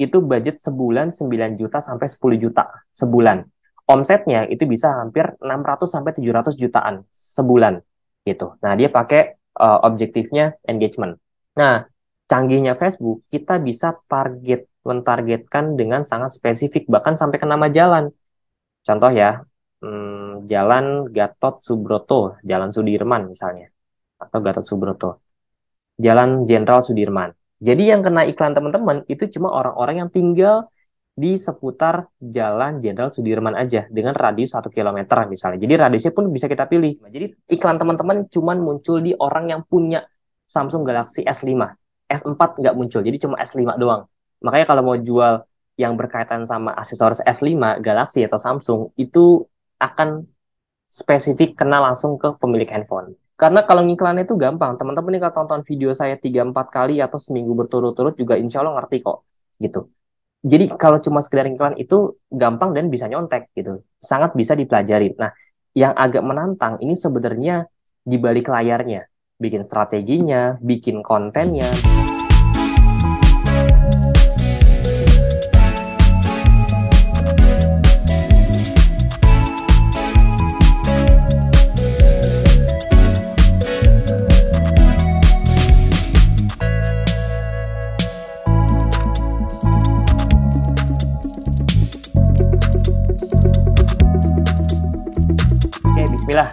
itu budget sebulan 9 juta sampai 10 juta sebulan. Omsetnya itu bisa hampir 600 sampai 700 jutaan sebulan gitu. Nah, dia pakai uh, objektifnya engagement. Nah, canggihnya Facebook, kita bisa target mentargetkan dengan sangat spesifik bahkan sampai ke nama jalan. Contoh ya, hmm, Jalan Gatot Subroto, Jalan Sudirman misalnya atau Gatot Subroto. Jalan Jenderal Sudirman jadi yang kena iklan teman-teman itu cuma orang-orang yang tinggal di seputar Jalan Jenderal Sudirman aja dengan radius 1 km misalnya. Jadi radiusnya pun bisa kita pilih. Jadi iklan teman-teman cuma muncul di orang yang punya Samsung Galaxy S5. S4 nggak muncul, jadi cuma S5 doang. Makanya kalau mau jual yang berkaitan sama aksesoris S5, Galaxy atau Samsung, itu akan spesifik kena langsung ke pemilik handphone. Karena kalau ngiklannya itu gampang, teman-teman nih kalau tonton video saya 3-4 kali atau seminggu berturut-turut juga insya Allah ngerti kok, gitu. Jadi kalau cuma sekedar ngiklan itu gampang dan bisa nyontek, gitu. Sangat bisa dipelajari. Nah, yang agak menantang ini sebenarnya di balik layarnya. Bikin strateginya, bikin kontennya.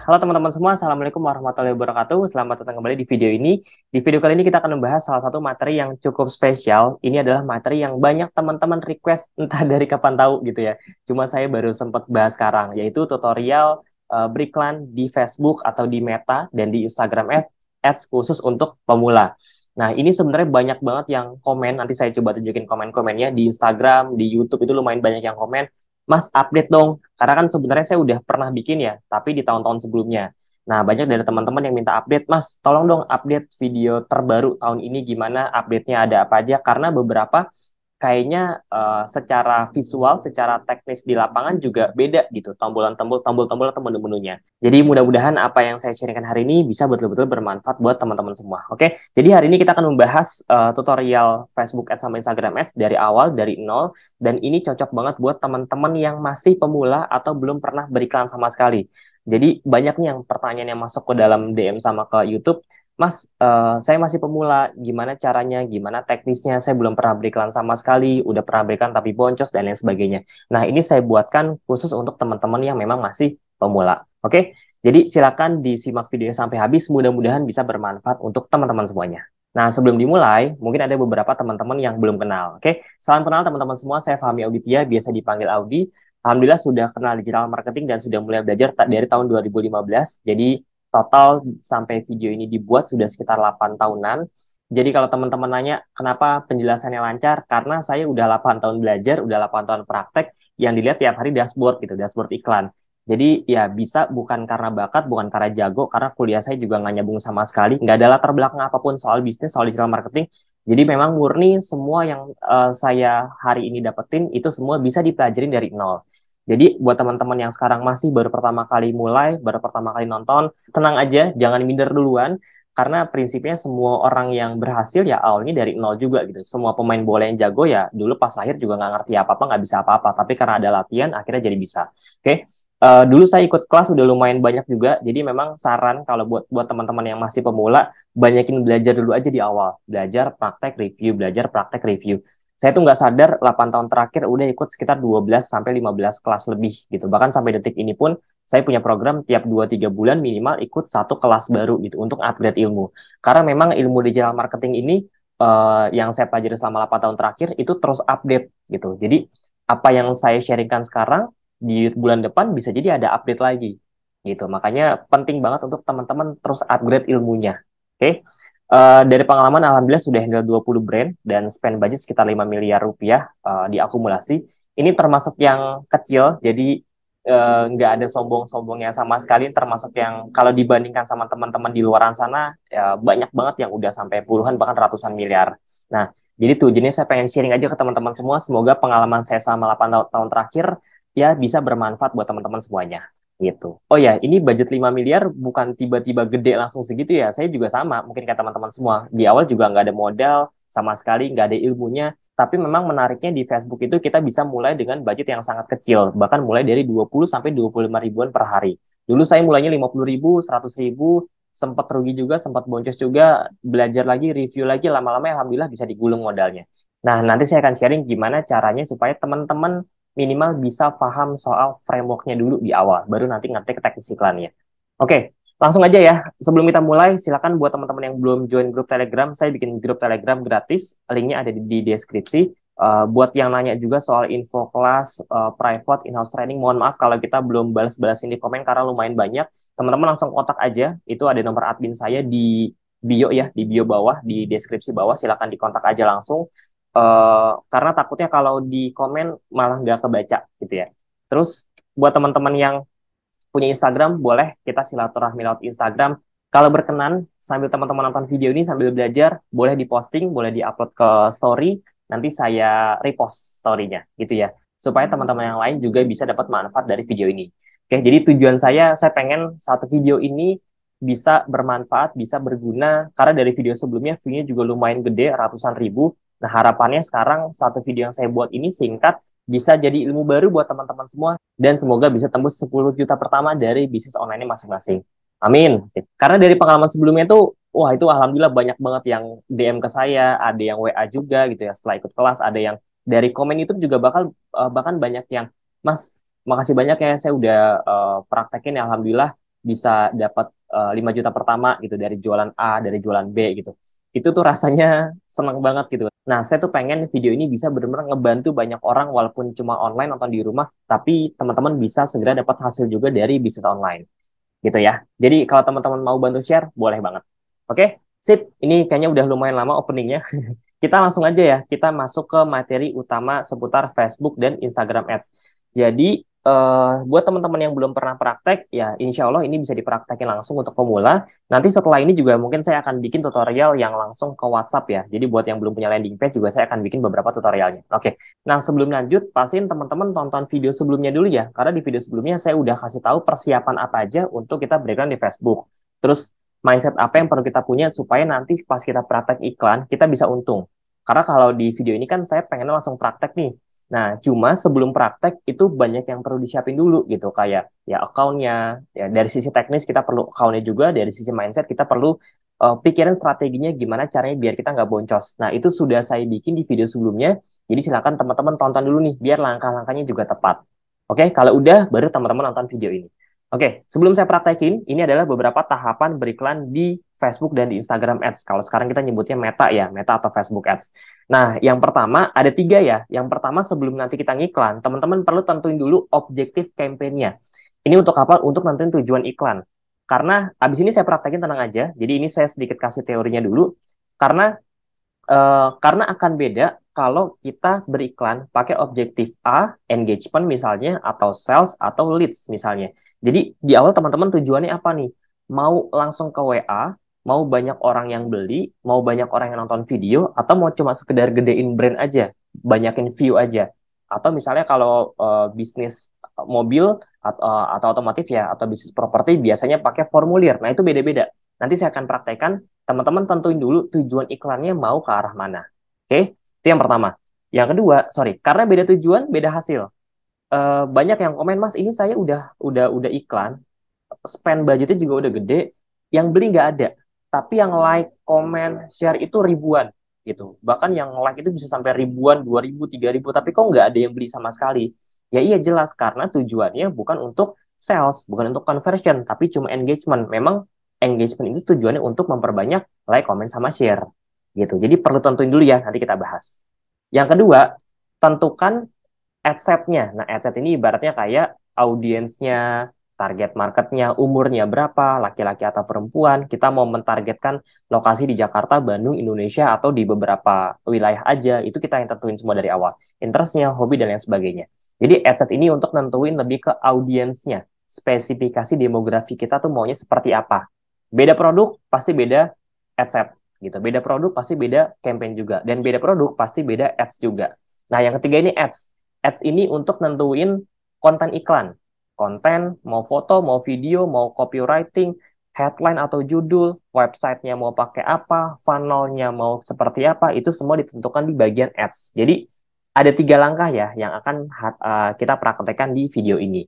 Halo teman-teman semua, Assalamualaikum warahmatullahi wabarakatuh. Selamat datang kembali di video ini. Di video kali ini kita akan membahas salah satu materi yang cukup spesial. Ini adalah materi yang banyak teman-teman request entah dari kapan tahu gitu ya. Cuma saya baru sempat bahas sekarang, yaitu tutorial uh, beriklan di Facebook atau di Meta dan di Instagram Ads, ads khusus untuk pemula. Nah, ini sebenarnya banyak banget yang komen. Nanti saya coba tunjukin komen-komennya di Instagram, di YouTube itu lumayan banyak yang komen. Mas update dong, karena kan sebenarnya saya udah pernah bikin ya, tapi di tahun-tahun sebelumnya. Nah, banyak dari teman-teman yang minta update, Mas, tolong dong update video terbaru tahun ini gimana update-nya ada apa aja, karena beberapa kayaknya uh, secara visual, secara teknis di lapangan juga beda gitu tombolan-tombol tombol-tombol atau menu-menunya. Jadi mudah-mudahan apa yang saya sharingkan hari ini bisa betul-betul bermanfaat buat teman-teman semua. Oke, jadi hari ini kita akan membahas uh, tutorial Facebook Ads sama Instagram Ads dari awal dari nol dan ini cocok banget buat teman-teman yang masih pemula atau belum pernah beriklan sama sekali. Jadi banyaknya yang pertanyaan yang masuk ke dalam DM sama ke YouTube Mas, uh, saya masih pemula. Gimana caranya? Gimana teknisnya? Saya belum pernah beriklan sama sekali. Udah pernah berikan tapi boncos dan lain sebagainya. Nah, ini saya buatkan khusus untuk teman-teman yang memang masih pemula. Oke, jadi silakan disimak videonya sampai habis. Mudah-mudahan bisa bermanfaat untuk teman-teman semuanya. Nah, sebelum dimulai, mungkin ada beberapa teman-teman yang belum kenal. Oke, salam kenal teman-teman semua. Saya Fahmi Auditia, biasa dipanggil Audi. Alhamdulillah sudah kenal digital marketing dan sudah mulai belajar dari tahun 2015. Jadi total sampai video ini dibuat sudah sekitar 8 tahunan. Jadi kalau teman-teman nanya kenapa penjelasannya lancar, karena saya udah 8 tahun belajar, udah 8 tahun praktek, yang dilihat tiap hari dashboard gitu, dashboard iklan. Jadi ya bisa bukan karena bakat, bukan karena jago, karena kuliah saya juga nggak nyambung sama sekali, nggak ada latar belakang apapun soal bisnis, soal digital marketing. Jadi memang murni semua yang uh, saya hari ini dapetin itu semua bisa dipelajarin dari nol. Jadi buat teman-teman yang sekarang masih baru pertama kali mulai, baru pertama kali nonton, tenang aja, jangan minder duluan karena prinsipnya semua orang yang berhasil ya awalnya dari nol juga gitu. Semua pemain bola yang jago ya dulu pas lahir juga nggak ngerti apa-apa, nggak bisa apa-apa, tapi karena ada latihan akhirnya jadi bisa. Oke. Okay? Uh, eh, dulu saya ikut kelas udah lumayan banyak juga, jadi memang saran kalau buat buat teman-teman yang masih pemula, banyakin belajar dulu aja di awal, belajar praktek review, belajar praktek review saya tuh nggak sadar 8 tahun terakhir udah ikut sekitar 12 sampai 15 kelas lebih gitu. Bahkan sampai detik ini pun saya punya program tiap 2 3 bulan minimal ikut satu kelas baru gitu untuk upgrade ilmu. Karena memang ilmu digital marketing ini uh, yang saya pelajari selama 8 tahun terakhir itu terus update gitu. Jadi apa yang saya sharingkan sekarang di bulan depan bisa jadi ada update lagi gitu. Makanya penting banget untuk teman-teman terus upgrade ilmunya. Oke. Okay? Uh, dari pengalaman alhamdulillah sudah handle 20 brand dan spend budget sekitar 5 miliar rupiah uh, diakumulasi. Ini termasuk yang kecil, jadi eh, nggak uh, ada sombong-sombongnya sama sekali. Termasuk yang kalau dibandingkan sama teman-teman di luaran sana ya banyak banget yang udah sampai puluhan bahkan ratusan miliar. Nah, jadi tuh jenis saya pengen sharing aja ke teman-teman semua. Semoga pengalaman saya selama 8 tahun terakhir ya bisa bermanfaat buat teman-teman semuanya gitu. Oh ya, ini budget 5 miliar bukan tiba-tiba gede langsung segitu ya. Saya juga sama, mungkin kayak teman-teman semua. Di awal juga nggak ada modal, sama sekali nggak ada ilmunya. Tapi memang menariknya di Facebook itu kita bisa mulai dengan budget yang sangat kecil. Bahkan mulai dari 20 sampai 25 ribuan per hari. Dulu saya mulainya 50 ribu, 100 ribu, sempat rugi juga, sempat boncos juga, belajar lagi, review lagi, lama-lama ya alhamdulillah bisa digulung modalnya. Nah, nanti saya akan sharing gimana caranya supaya teman-teman minimal bisa paham soal frameworknya dulu di awal, baru nanti ngerti ke teknis iklannya. Oke, langsung aja ya. Sebelum kita mulai, silakan buat teman-teman yang belum join grup Telegram, saya bikin grup Telegram gratis, linknya ada di, di deskripsi. Uh, buat yang nanya juga soal info kelas, uh, private, in-house training, mohon maaf kalau kita belum balas-balasin di komen karena lumayan banyak. Teman-teman langsung kontak aja, itu ada nomor admin saya di bio ya, di bio bawah, di deskripsi bawah, silahkan dikontak aja langsung. Eh, karena takutnya kalau di komen malah nggak kebaca gitu ya. Terus buat teman-teman yang punya Instagram boleh kita silaturahmi lewat Instagram. Kalau berkenan sambil teman-teman nonton video ini sambil belajar boleh diposting, boleh diupload ke story, nanti saya repost storynya, gitu ya. Supaya hmm. teman-teman yang lain juga bisa dapat manfaat dari video ini. Oke, jadi tujuan saya saya pengen satu video ini bisa bermanfaat, bisa berguna karena dari video sebelumnya view-nya juga lumayan gede, ratusan ribu. Nah, harapannya sekarang satu video yang saya buat ini singkat bisa jadi ilmu baru buat teman-teman semua dan semoga bisa tembus 10 juta pertama dari bisnis online masing-masing. Amin. Karena dari pengalaman sebelumnya itu wah itu alhamdulillah banyak banget yang DM ke saya, ada yang WA juga gitu ya setelah ikut kelas, ada yang dari komen YouTube juga bakal eh, bahkan banyak yang Mas, makasih banyak ya saya udah uh, praktekin ya alhamdulillah bisa dapat uh, eh, 5 juta pertama gitu dari jualan A, dari jualan B gitu itu tuh rasanya senang banget gitu. Nah, saya tuh pengen video ini bisa benar-benar ngebantu banyak orang walaupun cuma online atau di rumah, tapi teman-teman bisa segera dapat hasil juga dari bisnis online. Gitu ya. Jadi kalau teman-teman mau bantu share, boleh banget. Oke, sip. Ini kayaknya udah lumayan lama openingnya. kita langsung aja ya, kita masuk ke materi utama seputar Facebook dan Instagram Ads. Jadi, Uh, buat teman-teman yang belum pernah praktek, ya insya Allah ini bisa dipraktekin langsung untuk pemula. Nanti setelah ini juga mungkin saya akan bikin tutorial yang langsung ke WhatsApp ya. Jadi buat yang belum punya landing page juga saya akan bikin beberapa tutorialnya. Oke, okay. nah sebelum lanjut, pastiin teman-teman tonton video sebelumnya dulu ya. Karena di video sebelumnya saya udah kasih tahu persiapan apa aja untuk kita breakdown di Facebook. Terus mindset apa yang perlu kita punya supaya nanti pas kita praktek iklan, kita bisa untung. Karena kalau di video ini kan saya pengen langsung praktek nih. Nah, cuma sebelum praktek itu banyak yang perlu disiapin dulu gitu, kayak ya accountnya, ya dari sisi teknis kita perlu accountnya juga, dari sisi mindset kita perlu uh, eh, pikiran strateginya gimana caranya biar kita nggak boncos. Nah, itu sudah saya bikin di video sebelumnya, jadi silakan teman-teman tonton dulu nih, biar langkah-langkahnya juga tepat. Oke, kalau udah baru teman-teman nonton video ini. Oke, sebelum saya praktekin, ini adalah beberapa tahapan beriklan di Facebook dan di Instagram Ads. Kalau sekarang kita nyebutnya Meta ya, Meta atau Facebook Ads. Nah, yang pertama ada tiga ya. Yang pertama sebelum nanti kita ngiklan, teman-teman perlu tentuin dulu objektif kampanyenya. Ini untuk apa? Untuk nanti tujuan iklan. Karena abis ini saya praktekin tenang aja. Jadi ini saya sedikit kasih teorinya dulu. Karena uh, karena akan beda kalau kita beriklan pakai objektif A, engagement misalnya, atau sales, atau leads misalnya. Jadi di awal teman-teman tujuannya apa nih? Mau langsung ke WA, mau banyak orang yang beli, mau banyak orang yang nonton video, atau mau cuma sekedar gedein brand aja, banyakin view aja. Atau misalnya kalau uh, bisnis mobil atau, uh, eh, atau otomotif ya, atau bisnis properti biasanya pakai formulir. Nah itu beda-beda. Nanti saya akan praktekkan, teman-teman tentuin dulu tujuan iklannya mau ke arah mana. Oke, okay? Itu yang pertama. Yang kedua, sorry, karena beda tujuan, beda hasil. Uh, banyak yang komen, Mas, ini saya udah udah udah iklan, spend budgetnya juga udah gede, yang beli nggak ada, tapi yang like, komen, share itu ribuan gitu. Bahkan yang like itu bisa sampai ribuan, dua ribu, tiga ribu, tapi kok nggak ada yang beli sama sekali? Ya iya jelas karena tujuannya bukan untuk sales, bukan untuk conversion, tapi cuma engagement. Memang engagement itu tujuannya untuk memperbanyak like, komen sama share gitu. Jadi perlu tentuin dulu ya, nanti kita bahas. Yang kedua, tentukan setnya. Nah, adset ini ibaratnya kayak audiensnya, target marketnya, umurnya berapa, laki-laki atau perempuan. Kita mau mentargetkan lokasi di Jakarta, Bandung, Indonesia, atau di beberapa wilayah aja. Itu kita yang tentuin semua dari awal. Interestnya, hobi, dan lain sebagainya. Jadi adset ini untuk nentuin lebih ke audiensnya. Spesifikasi demografi kita tuh maunya seperti apa. Beda produk, pasti beda adset gitu. Beda produk pasti beda campaign juga dan beda produk pasti beda ads juga. Nah, yang ketiga ini ads. Ads ini untuk nentuin konten iklan. Konten mau foto, mau video, mau copywriting, headline atau judul, websitenya mau pakai apa, funnelnya mau seperti apa, itu semua ditentukan di bagian ads. Jadi ada tiga langkah ya yang akan eh, kita praktekkan di video ini.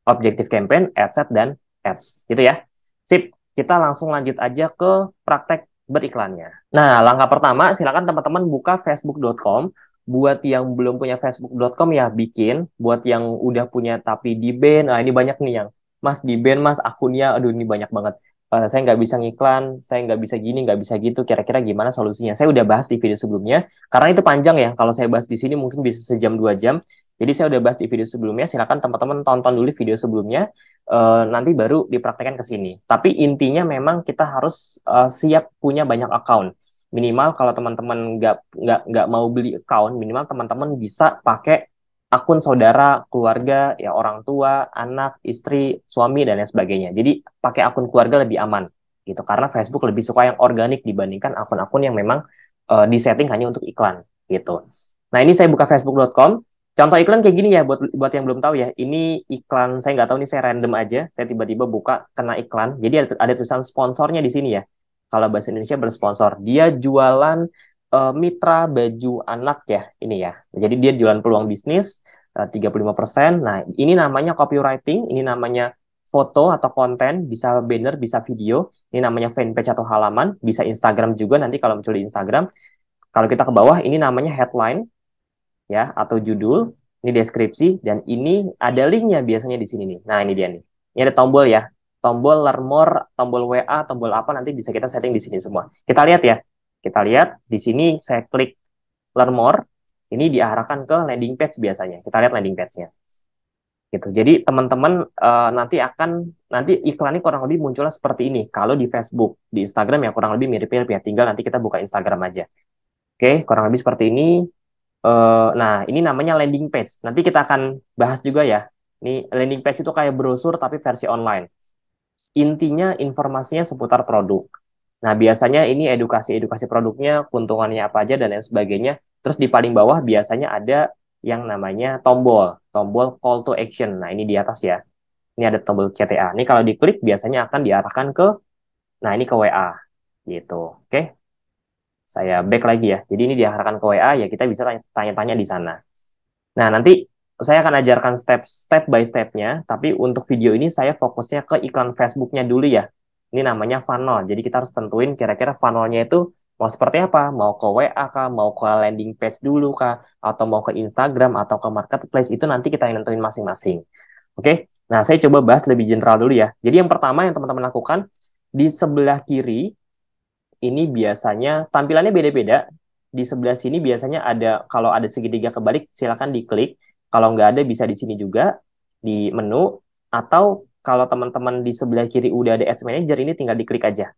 objektif campaign, ad set, dan ads. Gitu ya. Sip, kita langsung lanjut aja ke praktek beriklannya. Nah, langkah pertama silakan teman-teman buka facebook.com. Buat yang belum punya facebook.com ya bikin, buat yang udah punya tapi di band, nah ini banyak nih yang Mas di band Mas akunnya aduh ini banyak banget uh, saya nggak bisa ngiklan, saya nggak bisa gini, nggak bisa gitu, kira-kira gimana solusinya? Saya udah bahas di video sebelumnya, karena itu panjang ya, kalau saya bahas di sini mungkin bisa sejam dua jam, jadi saya udah bahas di video sebelumnya, silakan teman-teman tonton dulu video sebelumnya, uh, nanti baru dipraktekkan ke sini. Tapi intinya memang kita harus uh, siap punya banyak account. Minimal kalau teman-teman nggak nggak nggak mau beli account, minimal teman-teman bisa pakai akun saudara, keluarga, ya orang tua, anak, istri, suami dan lain sebagainya. Jadi pakai akun keluarga lebih aman gitu karena Facebook lebih suka yang organik dibandingkan akun-akun yang memang uh, disetting hanya untuk iklan gitu. Nah, ini saya buka facebook.com. Contoh iklan kayak gini ya buat buat yang belum tahu ya. Ini iklan saya nggak tahu ini saya random aja. Saya tiba-tiba buka kena iklan. Jadi ada, ada tulisan sponsornya di sini ya. Kalau bahasa Indonesia bersponsor. Dia jualan uh, mitra baju anak ya ini ya. Jadi dia jualan peluang bisnis eh, uh, 35%. Nah, ini namanya copywriting, ini namanya foto atau konten, bisa banner, bisa video. Ini namanya fanpage atau halaman, bisa Instagram juga nanti kalau muncul di Instagram. Kalau kita ke bawah ini namanya headline ya atau judul, ini deskripsi dan ini ada linknya biasanya di sini nih. Nah, ini dia nih. Ini ada tombol ya. Tombol learn more, tombol WA, tombol apa nanti bisa kita setting di sini semua. Kita lihat ya kita lihat di sini saya klik learn more, ini diarahkan ke landing page biasanya. Kita lihat landing page-nya. Gitu. Jadi teman-teman uh, nanti akan nanti iklannya kurang lebih munculnya seperti ini. Kalau di Facebook, di Instagram yang kurang lebih mirip-mirip ya. Tinggal nanti kita buka Instagram aja. Oke, kurang lebih seperti ini. Uh, nah, ini namanya landing page. Nanti kita akan bahas juga ya. Ini landing page itu kayak brosur tapi versi online. Intinya informasinya seputar produk Nah, biasanya ini edukasi-edukasi produknya, keuntungannya apa aja, dan lain sebagainya. Terus di paling bawah biasanya ada yang namanya tombol, tombol call to action. Nah, ini di atas ya. Ini ada tombol CTA. Ini kalau diklik biasanya akan diarahkan ke, nah ini ke WA. Gitu, oke. Saya back lagi ya. Jadi ini diarahkan ke WA, ya kita bisa tanya-tanya di sana. Nah, nanti saya akan ajarkan step step by stepnya, tapi untuk video ini saya fokusnya ke iklan Facebooknya dulu ya, ini namanya funnel. Jadi kita harus tentuin kira-kira funnelnya itu mau seperti apa, mau ke WA kah, mau ke landing page dulu kah, atau mau ke Instagram atau ke marketplace itu nanti kita yang nentuin masing-masing. Oke, nah saya coba bahas lebih general dulu ya. Jadi yang pertama yang teman-teman lakukan di sebelah kiri ini biasanya tampilannya beda-beda. Di sebelah sini biasanya ada kalau ada segitiga kebalik silakan diklik. Kalau nggak ada bisa di sini juga di menu atau kalau teman-teman di sebelah kiri udah ada Ads Manager, ini tinggal diklik aja.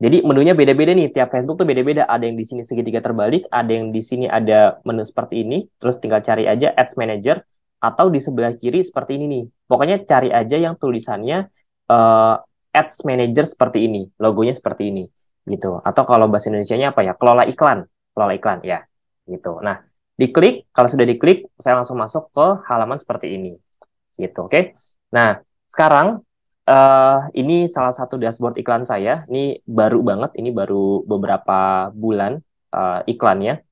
Jadi menunya beda-beda nih, tiap Facebook tuh beda-beda. Ada yang di sini segitiga terbalik, ada yang di sini ada menu seperti ini, terus tinggal cari aja Ads Manager, atau di sebelah kiri seperti ini nih. Pokoknya cari aja yang tulisannya uh, Ads Manager seperti ini, logonya seperti ini, gitu. Atau kalau bahasa Indonesia-nya apa ya? Kelola iklan, kelola iklan, ya, gitu. Nah, diklik, kalau sudah diklik, saya langsung masuk ke halaman seperti ini, gitu, oke? Okay? Nah, sekarang uh, ini salah satu dashboard iklan saya. Ini baru banget, ini baru beberapa bulan uh, iklannya.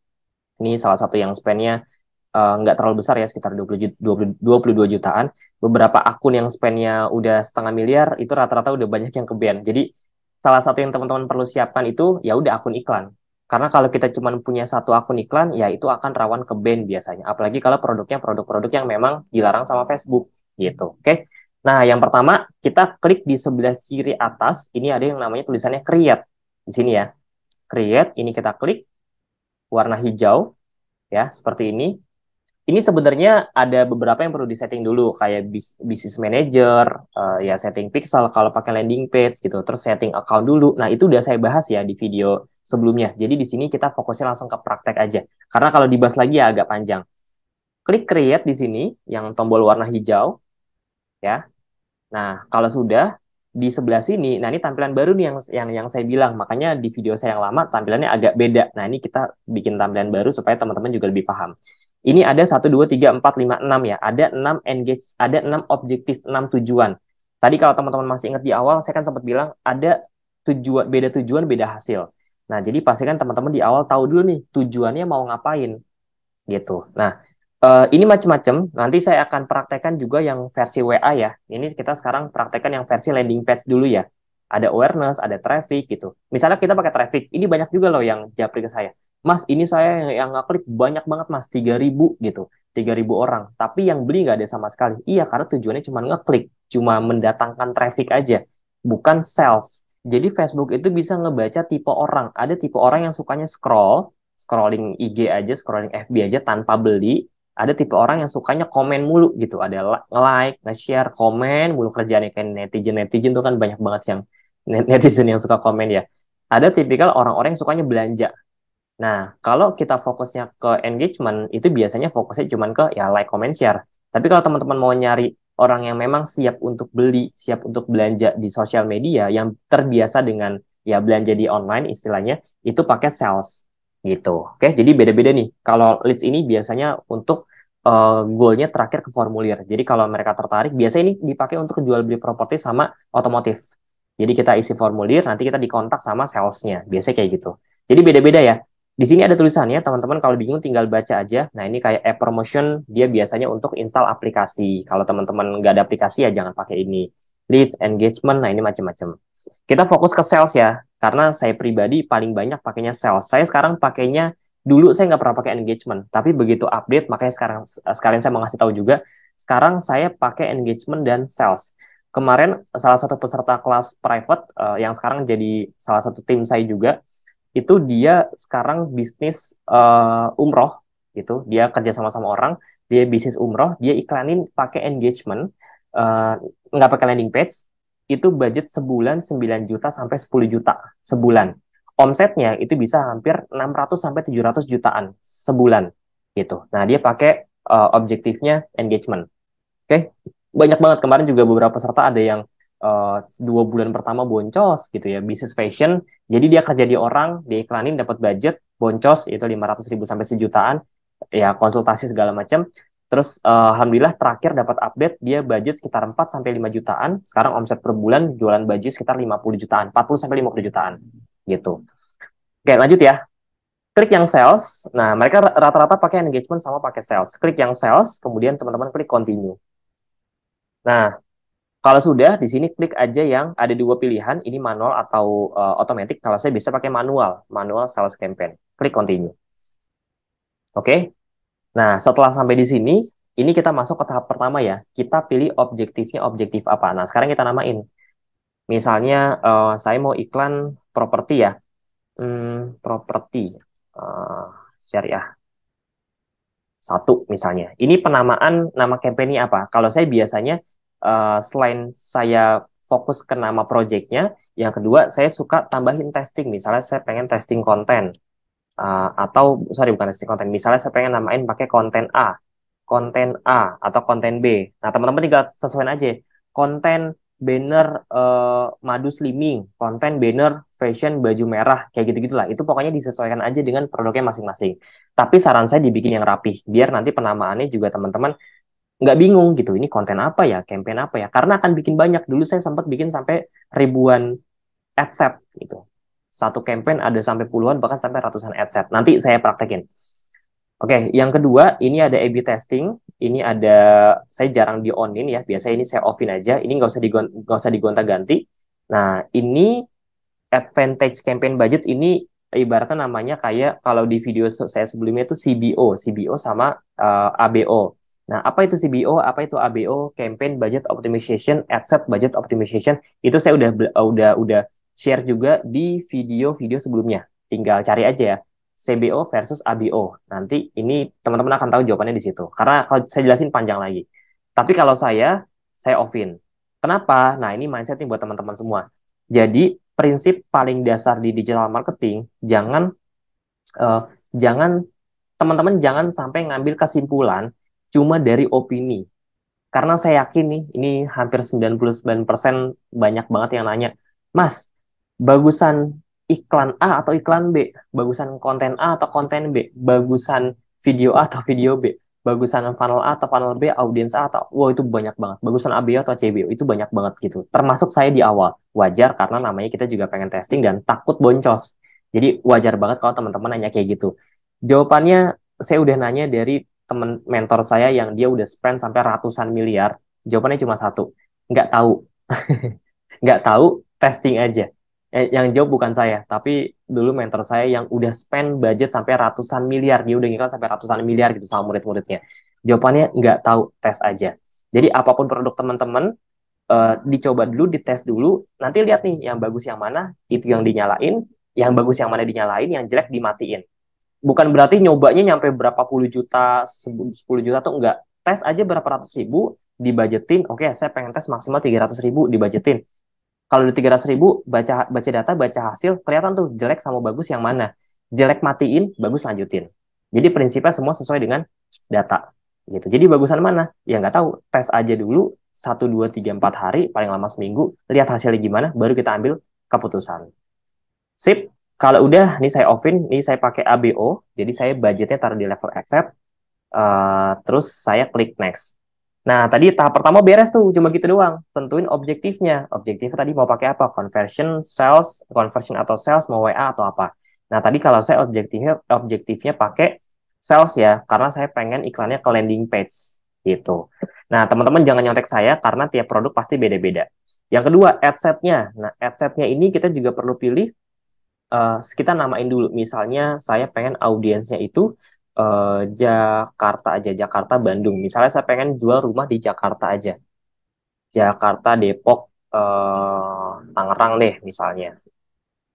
Ini salah satu yang spendnya eh, nggak uh, terlalu besar ya, sekitar 20, 20, 22 jutaan. Beberapa akun yang spendnya udah setengah miliar, itu rata-rata udah banyak yang keban. Jadi salah satu yang teman-teman perlu siapkan itu ya udah akun iklan. Karena kalau kita cuma punya satu akun iklan, ya itu akan rawan ke biasanya. Apalagi kalau produknya produk-produk yang memang dilarang sama Facebook gitu. Oke. Okay? Nah, yang pertama kita klik di sebelah kiri atas, ini ada yang namanya tulisannya create di sini ya. Create ini kita klik warna hijau ya, seperti ini. Ini sebenarnya ada beberapa yang perlu disetting dulu kayak business manager, uh, ya setting pixel kalau pakai landing page gitu, terus setting account dulu. Nah, itu udah saya bahas ya di video sebelumnya. Jadi di sini kita fokusnya langsung ke praktek aja. Karena kalau dibahas lagi ya agak panjang. Klik create di sini yang tombol warna hijau ya. Nah, kalau sudah di sebelah sini, nah ini tampilan baru nih yang yang yang saya bilang. Makanya di video saya yang lama tampilannya agak beda. Nah, ini kita bikin tampilan baru supaya teman-teman juga lebih paham. Ini ada 1 2 3 4 5 6 ya. Ada 6 engage, ada 6 objektif, 6 tujuan. Tadi kalau teman-teman masih ingat di awal, saya kan sempat bilang ada tujuan beda tujuan, beda hasil. Nah, jadi pastikan teman-teman di awal tahu dulu nih tujuannya mau ngapain gitu. Nah, Eh, ini macam-macam. Nanti saya akan praktekkan juga yang versi WA ya. Ini kita sekarang praktekkan yang versi landing page dulu ya. Ada awareness, ada traffic gitu. Misalnya kita pakai traffic. Ini banyak juga loh yang japri ke saya. Mas, ini saya yang, yang ngeklik banyak banget mas, 3000 gitu. tiga ribu orang. Tapi yang beli nggak ada sama sekali. Iya, karena tujuannya cuma ngeklik. Cuma mendatangkan traffic aja. Bukan sales. Jadi Facebook itu bisa ngebaca tipe orang. Ada tipe orang yang sukanya scroll, scrolling IG aja, scrolling FB aja tanpa beli ada tipe orang yang sukanya komen mulu gitu ada like nge-share komen mulu kerjaannya kayak netizen netizen tuh kan banyak banget yang netizen yang suka komen ya ada tipikal orang-orang yang sukanya belanja nah kalau kita fokusnya ke engagement itu biasanya fokusnya cuma ke ya like komen, share tapi kalau teman-teman mau nyari orang yang memang siap untuk beli siap untuk belanja di sosial media yang terbiasa dengan ya belanja di online istilahnya itu pakai sales gitu. Oke, jadi beda-beda nih. Kalau leads ini biasanya untuk uh, goalnya terakhir ke formulir. Jadi kalau mereka tertarik, biasanya ini dipakai untuk jual beli properti sama otomotif. Jadi kita isi formulir, nanti kita dikontak sama salesnya. Biasanya kayak gitu. Jadi beda-beda ya. Di sini ada tulisannya, teman-teman kalau bingung tinggal baca aja. Nah ini kayak app promotion, dia biasanya untuk install aplikasi. Kalau teman-teman nggak ada aplikasi ya jangan pakai ini. Leads, engagement, nah ini macam-macam. Kita fokus ke sales ya, karena saya pribadi paling banyak pakainya sales. Saya sekarang pakainya dulu saya nggak pernah pakai engagement, tapi begitu update makanya sekarang sekalian saya mau ngasih tahu juga, sekarang saya pakai engagement dan sales. Kemarin salah satu peserta kelas private uh, yang sekarang jadi salah satu tim saya juga, itu dia sekarang bisnis uh, umroh gitu, dia kerja sama sama orang, dia bisnis umroh, dia iklanin pakai engagement, eh, nggak pakai landing page, itu budget sebulan 9 juta sampai 10 juta sebulan. Omsetnya itu bisa hampir 600 sampai 700 jutaan sebulan gitu. Nah, dia pakai uh, objektifnya engagement. Oke. Okay? Banyak banget kemarin juga beberapa peserta ada yang uh, dua bulan pertama boncos gitu ya, bisnis fashion. Jadi dia kerja di orang, dia iklanin dapat budget boncos itu 500 ribu sampai sejutaan ya konsultasi segala macam Terus uh, alhamdulillah terakhir dapat update dia budget sekitar 4 sampai 5 jutaan. Sekarang omset per bulan jualan baju sekitar 50 jutaan, 40 sampai 50 jutaan gitu. Oke, lanjut ya. Klik yang sales. Nah, mereka rata-rata pakai engagement sama pakai sales. Klik yang sales, kemudian teman-teman klik continue. Nah, kalau sudah di sini klik aja yang ada dua pilihan, ini manual atau uh, otomatis. Kalau saya bisa pakai manual, manual sales campaign. Klik continue. Oke. Nah, setelah sampai di sini, ini kita masuk ke tahap pertama ya. Kita pilih objektifnya objektif apa. Nah, sekarang kita namain. Misalnya, uh, saya mau iklan properti ya. Hmm, properti uh, eh, syariah satu misalnya. Ini penamaan nama kampanye apa? Kalau saya biasanya uh, selain saya fokus ke nama projectnya, yang kedua saya suka tambahin testing. Misalnya saya pengen testing konten uh, atau sorry bukan restrict konten misalnya saya pengen namain pakai konten A konten A atau konten B nah teman-teman tinggal sesuaikan aja konten banner uh, madu slimming konten banner fashion baju merah kayak gitu gitulah itu pokoknya disesuaikan aja dengan produknya masing-masing tapi saran saya dibikin yang rapih biar nanti penamaannya juga teman-teman nggak bingung gitu ini konten apa ya campaign apa ya karena akan bikin banyak dulu saya sempat bikin sampai ribuan adset gitu satu campaign ada sampai puluhan bahkan sampai ratusan set Nanti saya praktekin. Oke, okay, yang kedua ini ada A/B testing, ini ada saya jarang di onin ya, biasanya ini saya offin aja, ini nggak usah nggak usah digonta-ganti. Nah, ini advantage campaign budget ini ibaratnya namanya kayak kalau di video saya sebelumnya itu CBO, CBO sama uh, eh, ABO. Nah, apa itu CBO, apa itu ABO, campaign budget optimization, set budget optimization, itu saya udah udah udah share juga di video-video sebelumnya. Tinggal cari aja ya, CBO versus ABO. Nanti ini teman-teman akan tahu jawabannya di situ. Karena kalau saya jelasin panjang lagi. Tapi kalau saya, saya offin. Kenapa? Nah, ini mindset nih buat teman-teman semua. Jadi, prinsip paling dasar di digital marketing, jangan uh, jangan teman-teman jangan sampai ngambil kesimpulan cuma dari opini. Karena saya yakin nih, ini hampir 99% banyak banget yang nanya, "Mas, bagusan iklan A atau iklan B, bagusan konten A atau konten B, bagusan video A atau video B, bagusan funnel A atau funnel B, audiens A atau wow itu banyak banget, bagusan ABO atau CBO itu banyak banget gitu. Termasuk saya di awal, wajar karena namanya kita juga pengen testing dan takut boncos. Jadi wajar banget kalau teman-teman nanya kayak gitu. Jawabannya saya udah nanya dari teman mentor saya yang dia udah spend sampai ratusan miliar, jawabannya cuma satu, nggak tahu. nggak tahu, testing aja eh, yang jawab bukan saya, tapi dulu mentor saya yang udah spend budget sampai ratusan miliar, dia udah ngiklan sampai ratusan miliar gitu sama murid-muridnya. Jawabannya nggak tahu, tes aja. Jadi apapun produk teman-teman, eh, dicoba dulu, dites dulu, nanti lihat nih yang bagus yang mana, itu yang dinyalain, yang bagus yang mana dinyalain, yang jelek dimatiin. Bukan berarti nyobanya nyampe berapa puluh juta, sepuluh juta tuh enggak. Tes aja berapa ratus ribu, dibajetin, oke okay, saya pengen tes maksimal 300 ribu, dibajetin kalau di 300 ribu, baca, baca data, baca hasil, kelihatan tuh jelek sama bagus yang mana. Jelek matiin, bagus lanjutin. Jadi prinsipnya semua sesuai dengan data. gitu. Jadi bagusan mana? Ya nggak tahu, tes aja dulu, satu dua tiga empat hari, paling lama seminggu, lihat hasilnya gimana, baru kita ambil keputusan. Sip, kalau udah, ini saya offin, ini saya pakai ABO, jadi saya budgetnya taruh di level accept, uh, terus saya klik next. Nah, tadi tahap pertama beres tuh, cuma gitu doang. Tentuin objektifnya. objektif tadi mau pakai apa? Conversion, sales, conversion atau sales, mau WA atau apa. Nah, tadi kalau saya objektifnya objektifnya pakai sales ya, karena saya pengen iklannya ke landing page gitu. Nah, teman-teman jangan nyontek saya karena tiap produk pasti beda-beda. Yang kedua, ad nya Nah, ad nya ini kita juga perlu pilih uh, kita namain dulu. Misalnya saya pengen audiensnya itu uh, Jakarta aja, Jakarta Bandung. Misalnya saya pengen jual rumah di Jakarta aja, Jakarta Depok uh, Tangerang deh misalnya.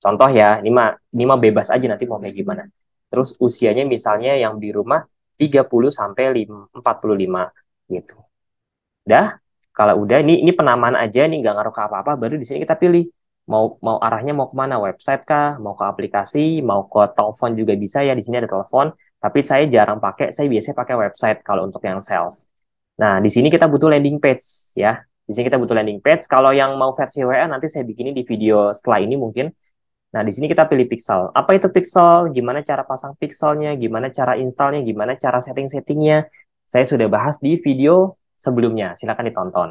Contoh ya, ini mah ini mah bebas aja nanti mau kayak gimana. Terus usianya misalnya yang di rumah 30 sampai 45 gitu. Dah, kalau udah ini ini penamaan aja nih nggak ngaruh ke apa-apa baru di sini kita pilih mau mau arahnya mau kemana website kah mau ke aplikasi mau ke telepon juga bisa ya di sini ada telepon tapi saya jarang pakai saya biasanya pakai website kalau untuk yang sales nah di sini kita butuh landing page ya di sini kita butuh landing page kalau yang mau versi WA nanti saya bikinin di video setelah ini mungkin nah di sini kita pilih pixel apa itu pixel gimana cara pasang pixelnya gimana cara installnya gimana cara setting settingnya saya sudah bahas di video sebelumnya Silakan ditonton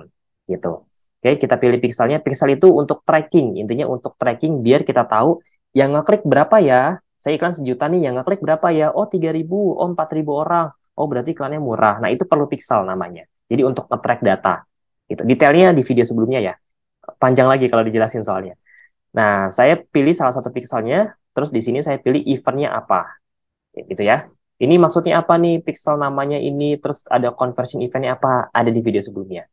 gitu Oke, kita pilih pixelnya. Pixel itu untuk tracking, intinya untuk tracking biar kita tahu yang ngeklik berapa ya. Saya iklan sejuta nih, yang ngeklik berapa ya? Oh, 3.000, oh 4.000 orang. Oh, berarti iklannya murah. Nah, itu perlu pixel namanya. Jadi untuk nge-track data. Itu Detailnya di video sebelumnya ya. Panjang lagi kalau dijelasin soalnya. Nah, saya pilih salah satu pixelnya, terus di sini saya pilih eventnya apa. Gitu ya. Ini maksudnya apa nih? Pixel namanya ini, terus ada conversion eventnya apa? Ada di video sebelumnya.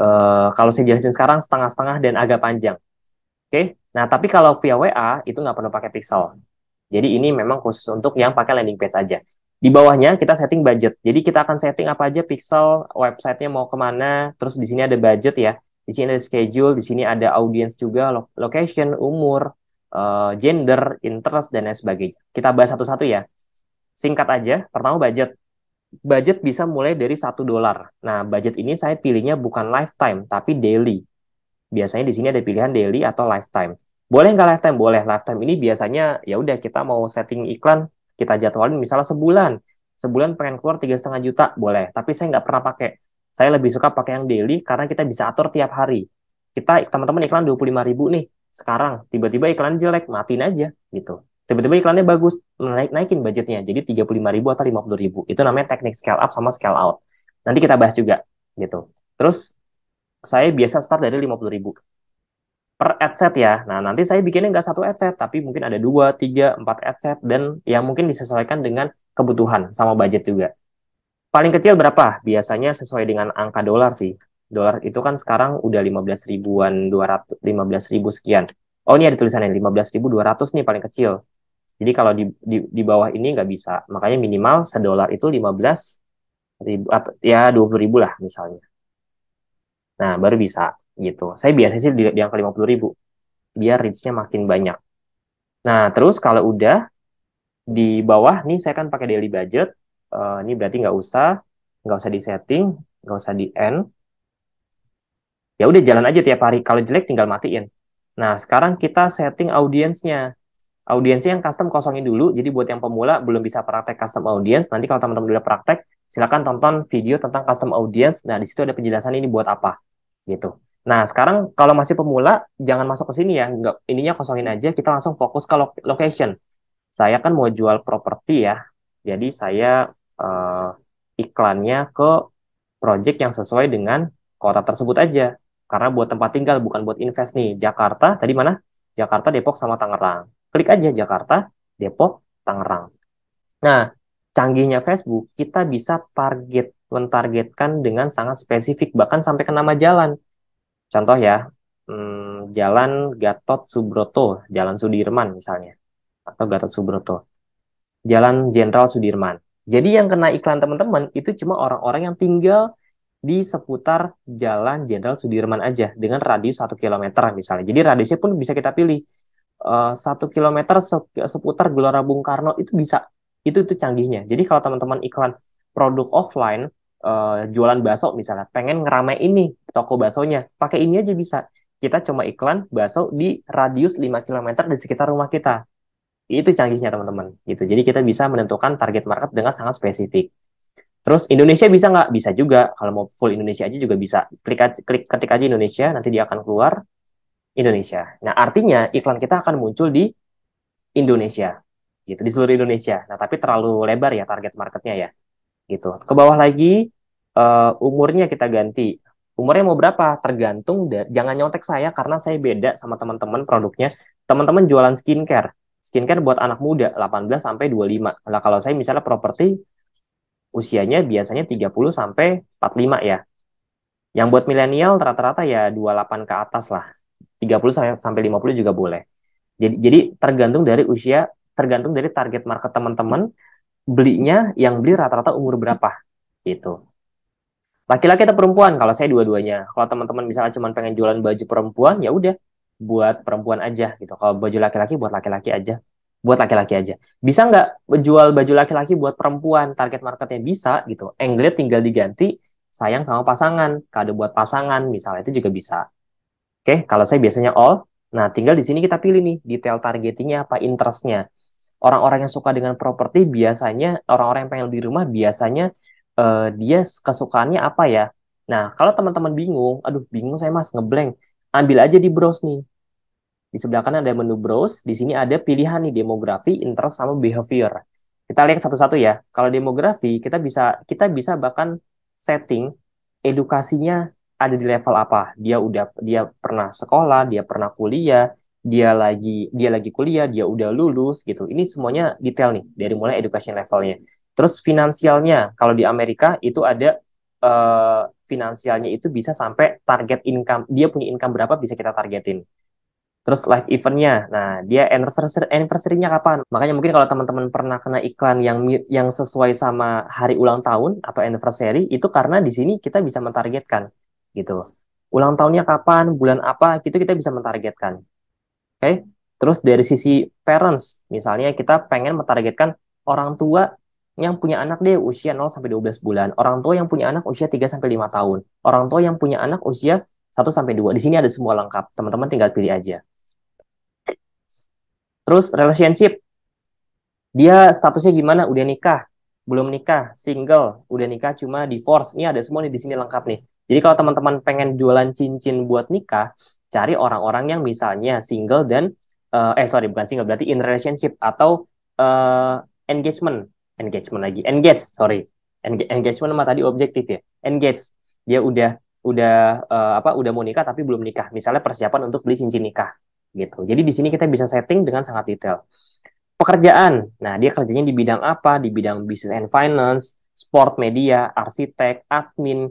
Eh, kalau saya jelasin sekarang setengah-setengah dan agak panjang. Oke, okay? nah tapi kalau via WA itu nggak perlu pakai pixel. Jadi ini memang khusus untuk yang pakai landing page aja. Di bawahnya kita setting budget. Jadi kita akan setting apa aja pixel, websitenya mau kemana, terus di sini ada budget ya. Di sini ada schedule, di sini ada audience juga, location, umur, uh, gender, interest, dan lain sebagainya. Kita bahas satu-satu ya. Singkat aja, pertama budget budget bisa mulai dari satu dolar. Nah, budget ini saya pilihnya bukan lifetime, tapi daily. Biasanya di sini ada pilihan daily atau lifetime. Boleh nggak lifetime? Boleh. Lifetime ini biasanya ya udah kita mau setting iklan, kita jadwalin misalnya sebulan. Sebulan pengen keluar tiga setengah juta, boleh. Tapi saya nggak pernah pakai. Saya lebih suka pakai yang daily karena kita bisa atur tiap hari. Kita teman-teman iklan 25 ribu nih sekarang. Tiba-tiba iklan jelek, matiin aja gitu tiba-tiba iklannya bagus naik naikin budgetnya jadi 35 ribu atau 50 ribu itu namanya teknik scale up sama scale out nanti kita bahas juga gitu terus saya biasa start dari 50 ribu per set ya nah nanti saya bikinnya nggak satu set tapi mungkin ada dua tiga empat set dan yang mungkin disesuaikan dengan kebutuhan sama budget juga paling kecil berapa biasanya sesuai dengan angka dolar sih dolar itu kan sekarang udah 15 ribuan 200 15 ribu sekian oh ini ada tulisannya 15.200 nih paling kecil jadi kalau di, di, di bawah ini nggak bisa. Makanya minimal sedolar itu 15 ribu, atau ya 20 ribu lah misalnya. Nah, baru bisa gitu. Saya biasanya sih di, di angka 50 ribu. Biar reach-nya makin banyak. Nah, terus kalau udah di bawah, nih saya kan pakai daily budget. Uh, ini berarti nggak usah, nggak usah di setting, nggak usah di end. Ya udah jalan aja tiap hari. Kalau jelek tinggal matiin. Nah, sekarang kita setting audiensnya audiensi yang custom kosongin dulu. Jadi buat yang pemula belum bisa praktek custom audience, nanti kalau teman-teman udah praktek, silakan tonton video tentang custom audience. Nah, di situ ada penjelasan ini buat apa. Gitu. Nah, sekarang kalau masih pemula, jangan masuk ke sini ya. Nggak, ininya kosongin aja, kita langsung fokus ke lo location. Saya kan mau jual properti ya. Jadi saya uh, iklannya ke project yang sesuai dengan kota tersebut aja. Karena buat tempat tinggal, bukan buat invest nih. Jakarta, tadi mana? Jakarta, Depok, sama Tangerang. Klik aja Jakarta, Depok, Tangerang. Nah, canggihnya Facebook, kita bisa target, mentargetkan dengan sangat spesifik, bahkan sampai ke nama jalan. Contoh ya, hmm, Jalan Gatot Subroto, Jalan Sudirman misalnya, atau Gatot Subroto, Jalan Jenderal Sudirman. Jadi yang kena iklan teman-teman itu cuma orang-orang yang tinggal di seputar Jalan Jenderal Sudirman aja dengan radius 1 km misalnya. Jadi radiusnya pun bisa kita pilih. Eh, satu uh, kilometer seputar Gelora Bung Karno itu bisa itu itu canggihnya. Jadi kalau teman-teman iklan produk offline uh, jualan bakso misalnya, pengen ngeramai ini toko baksonya, pakai ini aja bisa. Kita cuma iklan bakso di radius 5 km di sekitar rumah kita. Itu canggihnya teman-teman. Gitu. Jadi kita bisa menentukan target market dengan sangat spesifik. Terus Indonesia bisa nggak? Bisa juga. Kalau mau full Indonesia aja juga bisa. Klik, klik ketik aja Indonesia, nanti dia akan keluar. Indonesia. Nah, artinya iklan kita akan muncul di Indonesia, gitu, di seluruh Indonesia. Nah, tapi terlalu lebar ya target marketnya ya, gitu. Ke bawah lagi, uh, umurnya kita ganti. Umurnya mau berapa? Tergantung, jangan nyontek saya karena saya beda sama teman-teman produknya. Teman-teman jualan skincare. Skincare buat anak muda, 18 sampai 25. Nah, kalau saya misalnya properti, usianya biasanya 30 sampai 45 ya. Yang buat milenial rata-rata ya 28 ke atas lah 30 sampai 50 juga boleh. Jadi jadi tergantung dari usia, tergantung dari target market teman-teman belinya yang beli rata-rata umur berapa gitu. Laki-laki atau perempuan? Kalau saya dua-duanya. Kalau teman-teman misalnya cuma pengen jualan baju perempuan, ya udah buat perempuan aja gitu. Kalau baju laki-laki buat laki-laki aja. Buat laki-laki aja. Bisa nggak jual baju laki-laki buat perempuan? Target marketnya bisa gitu. Angle tinggal diganti sayang sama pasangan, kado buat pasangan misalnya itu juga bisa Oke, okay, kalau saya biasanya all. Nah, tinggal di sini kita pilih nih detail targetingnya apa, interestnya. Orang-orang yang suka dengan properti biasanya orang-orang yang pengen di rumah biasanya uh, dia kesukaannya apa ya? Nah, kalau teman-teman bingung, aduh bingung saya mas ngeblank, ambil aja di browse nih. Di sebelah kanan ada menu browse, di sini ada pilihan nih demografi, interest sama behavior. Kita lihat satu-satu ya. Kalau demografi kita bisa kita bisa bahkan setting edukasinya ada di level apa dia udah dia pernah sekolah dia pernah kuliah dia lagi dia lagi kuliah dia udah lulus gitu ini semuanya detail nih dari mulai education levelnya terus finansialnya kalau di Amerika itu ada uh, finansialnya itu bisa sampai target income dia punya income berapa bisa kita targetin terus live eventnya nah dia anniversary anniversarynya kapan makanya mungkin kalau teman-teman pernah kena iklan yang yang sesuai sama hari ulang tahun atau anniversary itu karena di sini kita bisa mentargetkan gitu Ulang tahunnya kapan, bulan apa, gitu kita bisa mentargetkan. Oke? Okay? Terus dari sisi parents, misalnya kita pengen mentargetkan orang tua yang punya anak deh usia 0 sampai 12 bulan, orang tua yang punya anak usia 3 sampai 5 tahun, orang tua yang punya anak usia 1 sampai 2. Di sini ada semua lengkap. Teman-teman tinggal pilih aja. Terus relationship. Dia statusnya gimana? Udah nikah? Belum nikah? Single? Udah nikah cuma divorce? Ini ada semua nih di sini lengkap nih. Jadi kalau teman-teman pengen jualan cincin buat nikah, cari orang-orang yang misalnya single dan uh, eh sorry bukan single berarti in relationship atau uh, engagement, engagement lagi, engage sorry, Eng engagement mah tadi objektif ya, engage dia udah udah uh, apa udah mau nikah tapi belum nikah, misalnya persiapan untuk beli cincin nikah gitu. Jadi di sini kita bisa setting dengan sangat detail. Pekerjaan, nah dia kerjanya di bidang apa? Di bidang business and finance, sport media, arsitek, admin,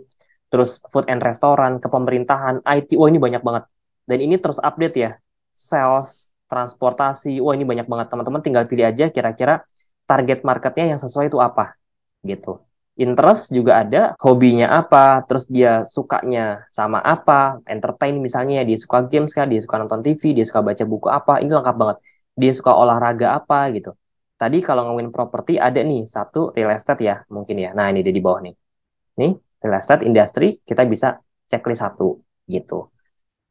terus food and restoran, ke pemerintahan, IT, wah ini banyak banget. Dan ini terus update ya, sales, transportasi, wah ini banyak banget. Teman-teman tinggal pilih aja kira-kira target marketnya yang sesuai itu apa, gitu. Interest juga ada, hobinya apa, terus dia sukanya sama apa, entertain misalnya, dia suka games kan, dia suka nonton TV, dia suka baca buku apa, ini lengkap banget. Dia suka olahraga apa, gitu. Tadi kalau ngomongin properti ada nih, satu real estate ya, mungkin ya. Nah ini dia di bawah nih. Nih, real estate industry kita bisa checklist satu gitu.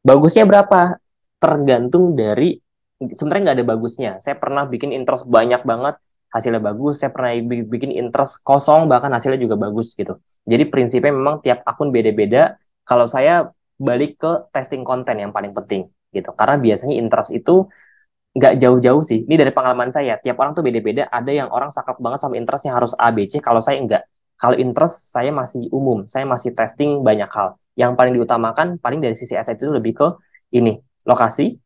Bagusnya berapa? Tergantung dari sebenarnya nggak ada bagusnya. Saya pernah bikin interest banyak banget, hasilnya bagus. Saya pernah bikin interest kosong, bahkan hasilnya juga bagus gitu. Jadi prinsipnya memang tiap akun beda-beda. Kalau saya balik ke testing konten yang paling penting gitu. Karena biasanya interest itu nggak jauh-jauh sih. Ini dari pengalaman saya. Tiap orang tuh beda-beda. Ada yang orang sakap banget sama interestnya harus A, B, C. Kalau saya enggak kalau interest saya masih umum, saya masih testing banyak hal. Yang paling diutamakan paling dari sisi aset itu lebih ke ini, lokasi.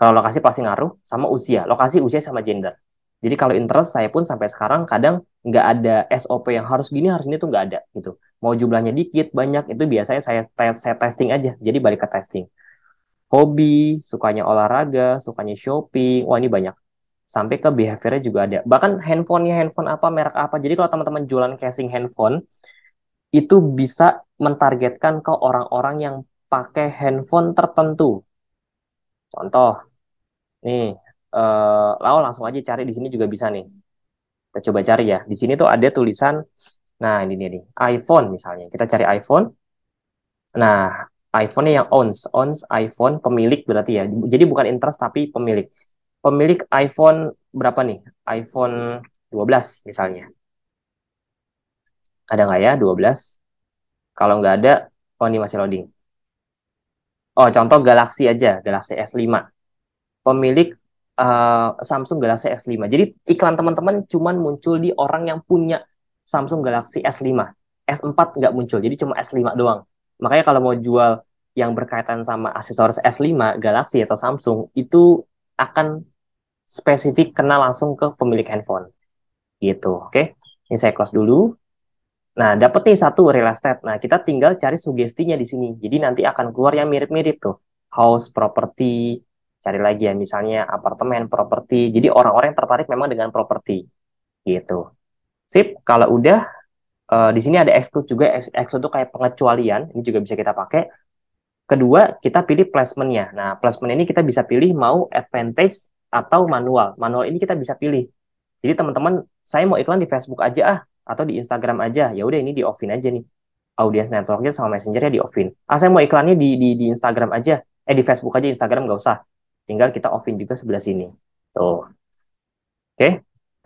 Kalau lokasi pasti ngaruh sama usia, lokasi, usia sama gender. Jadi kalau interest saya pun sampai sekarang kadang nggak ada SOP yang harus gini harus ini tuh nggak ada gitu. Mau jumlahnya dikit banyak itu biasanya saya tes, saya testing aja. Jadi balik ke testing. Hobi, sukanya olahraga, sukanya shopping, wah ini banyak sampai ke behaviornya juga ada. Bahkan handphonenya handphone apa merek apa. Jadi kalau teman-teman jualan casing handphone itu bisa mentargetkan ke orang-orang yang pakai handphone tertentu. Contoh, nih, eh, lo langsung aja cari di sini juga bisa nih. Kita coba cari ya. Di sini tuh ada tulisan, nah ini nih, iPhone misalnya. Kita cari iPhone. Nah, iPhone-nya yang owns, owns iPhone pemilik berarti ya. Jadi bukan interest tapi pemilik pemilik iPhone berapa nih? iPhone 12 misalnya. Ada nggak ya 12? Kalau nggak ada, oh ini masih loading. Oh, contoh Galaxy aja, Galaxy S5. Pemilik uh, Samsung Galaxy S5. Jadi iklan teman-teman cuman muncul di orang yang punya Samsung Galaxy S5. S4 nggak muncul, jadi cuma S5 doang. Makanya kalau mau jual yang berkaitan sama aksesoris S5, Galaxy atau Samsung, itu akan spesifik kena langsung ke pemilik handphone. Gitu, oke. Okay? Ini saya close dulu. Nah, dapat nih satu real estate. Nah, kita tinggal cari sugestinya di sini. Jadi nanti akan keluar yang mirip-mirip tuh. House, property, cari lagi ya misalnya apartemen, properti. Jadi orang-orang yang tertarik memang dengan properti. Gitu. Sip, kalau udah uh, di sini ada exclude juga. Exclude itu kayak pengecualian, ini juga bisa kita pakai. Kedua, kita pilih placement placementnya. Nah, placement ini kita bisa pilih mau advantage atau manual. Manual ini kita bisa pilih. Jadi teman-teman, saya mau iklan di Facebook aja ah, atau di Instagram aja. Ya udah ini di offin aja nih. Audience networknya sama messengernya di offin. Ah saya mau iklannya di, di di Instagram aja. Eh di Facebook aja, Instagram nggak usah. Tinggal kita offin juga sebelah sini. Tuh. Oke. Okay?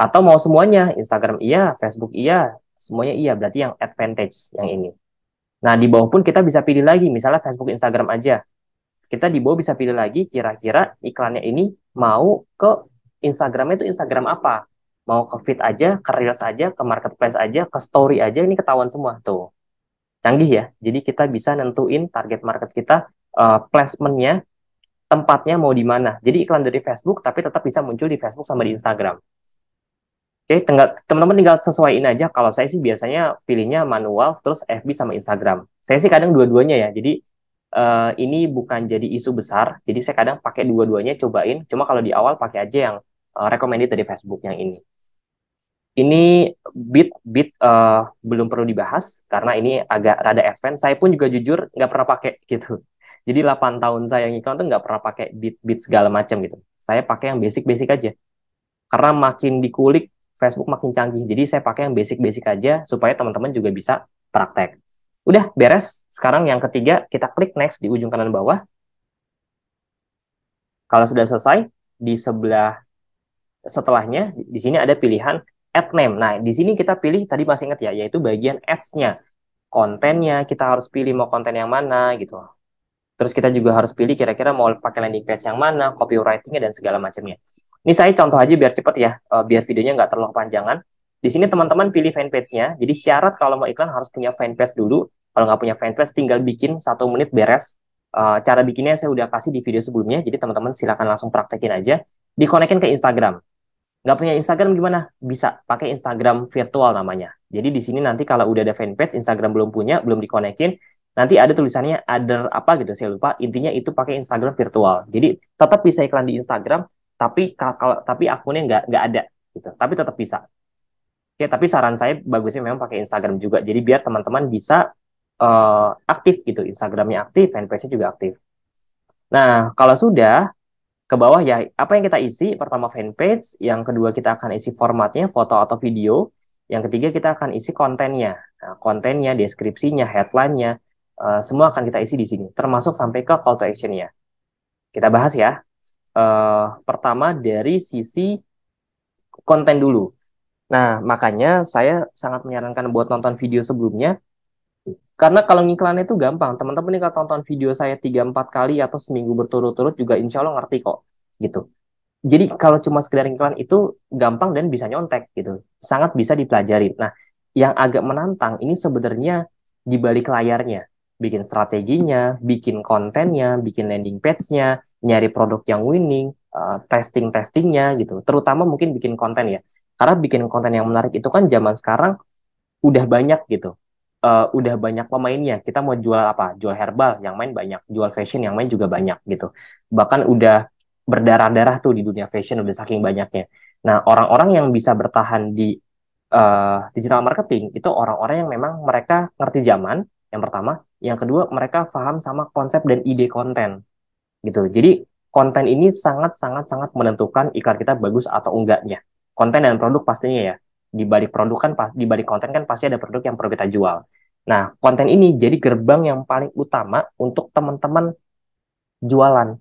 Atau mau semuanya, Instagram iya, Facebook iya, semuanya iya. Berarti yang advantage yang ini. Nah, di bawah pun kita bisa pilih lagi, misalnya Facebook, Instagram aja. Kita di bawah bisa pilih lagi kira-kira iklannya ini mau ke Instagram itu Instagram apa? Mau ke feed aja, ke reels aja, ke marketplace aja, ke story aja, ini ketahuan semua tuh. Canggih ya, jadi kita bisa nentuin target market kita, uh, placementnya, tempatnya mau di mana. Jadi iklan dari Facebook tapi tetap bisa muncul di Facebook sama di Instagram. Oke, tinggal teman-teman tinggal sesuaiin aja. Kalau saya sih biasanya pilihnya manual terus FB sama Instagram. Saya sih kadang dua-duanya ya. Jadi uh, ini bukan jadi isu besar. Jadi saya kadang pakai dua-duanya cobain. Cuma kalau di awal pakai aja yang uh, recommended dari Facebook yang ini. Ini bit bit uh, belum perlu dibahas karena ini agak rada advance. Saya pun juga jujur nggak pernah pakai gitu. Jadi 8 tahun saya yang iklan tuh nggak pernah pakai bit bit segala macam gitu. Saya pakai yang basic basic aja. Karena makin dikulik Facebook makin canggih. Jadi saya pakai yang basic basic aja supaya teman-teman juga bisa praktek. Udah beres. Sekarang yang ketiga kita klik next di ujung kanan bawah. Kalau sudah selesai di sebelah setelahnya di sini ada pilihan add name. Nah, di sini kita pilih tadi masih ingat ya, yaitu bagian ads-nya. Kontennya kita harus pilih mau konten yang mana gitu. Terus kita juga harus pilih kira-kira mau pakai landing page yang mana, copywriting-nya dan segala macamnya. Ini saya contoh aja biar cepat ya, eh, biar videonya nggak terlalu panjangan. Di sini teman-teman pilih fanpage-nya. Jadi syarat kalau mau iklan harus punya fanpage dulu. Kalau nggak punya fanpage, tinggal bikin satu menit beres. Uh, cara bikinnya saya udah kasih di video sebelumnya. Jadi teman-teman silahkan langsung praktekin aja. Dikonekin ke Instagram. Nggak punya Instagram gimana? Bisa pakai Instagram virtual namanya. Jadi di sini nanti kalau udah ada fanpage, Instagram belum punya, belum dikonekin, nanti ada tulisannya other apa gitu saya lupa. Intinya itu pakai Instagram virtual. Jadi tetap bisa iklan di Instagram, tapi kalau tapi akunnya nggak nggak ada gitu. Tapi tetap bisa. Oke, ya, tapi saran saya bagusnya memang pakai Instagram juga. Jadi biar teman-teman bisa uh, aktif gitu, Instagramnya aktif, fanpage-nya juga aktif. Nah, kalau sudah ke bawah ya, apa yang kita isi? Pertama fanpage, yang kedua kita akan isi formatnya, foto atau video. Yang ketiga kita akan isi kontennya, nah, kontennya, deskripsinya, headline-nya, uh, semua akan kita isi di sini, termasuk sampai ke call to action-nya. Kita bahas ya. Uh, pertama dari sisi konten dulu Nah, makanya saya sangat menyarankan buat nonton video sebelumnya. Karena kalau ngiklannya itu gampang. Teman-teman ini kalau tonton video saya 3-4 kali atau seminggu berturut-turut juga insya Allah ngerti kok. Gitu. Jadi kalau cuma sekedar iklan itu gampang dan bisa nyontek gitu. Sangat bisa dipelajari. Nah, yang agak menantang ini sebenarnya di balik layarnya. Bikin strateginya, bikin kontennya, bikin landing page-nya, nyari produk yang winning, uh, testing-testingnya gitu. Terutama mungkin bikin konten ya karena bikin konten yang menarik itu kan zaman sekarang udah banyak gitu. Uh, udah banyak pemainnya. Kita mau jual apa? Jual herbal yang main banyak, jual fashion yang main juga banyak gitu. Bahkan udah berdarah-darah tuh di dunia fashion udah saking banyaknya. Nah, orang-orang yang bisa bertahan di uh, digital marketing itu orang-orang yang memang mereka ngerti zaman, yang pertama, yang kedua mereka paham sama konsep dan ide konten. Gitu. Jadi konten ini sangat sangat sangat menentukan iklan kita bagus atau enggaknya konten dan produk pastinya ya. Di balik produk kan di balik konten kan pasti ada produk yang perlu kita jual. Nah, konten ini jadi gerbang yang paling utama untuk teman-teman jualan.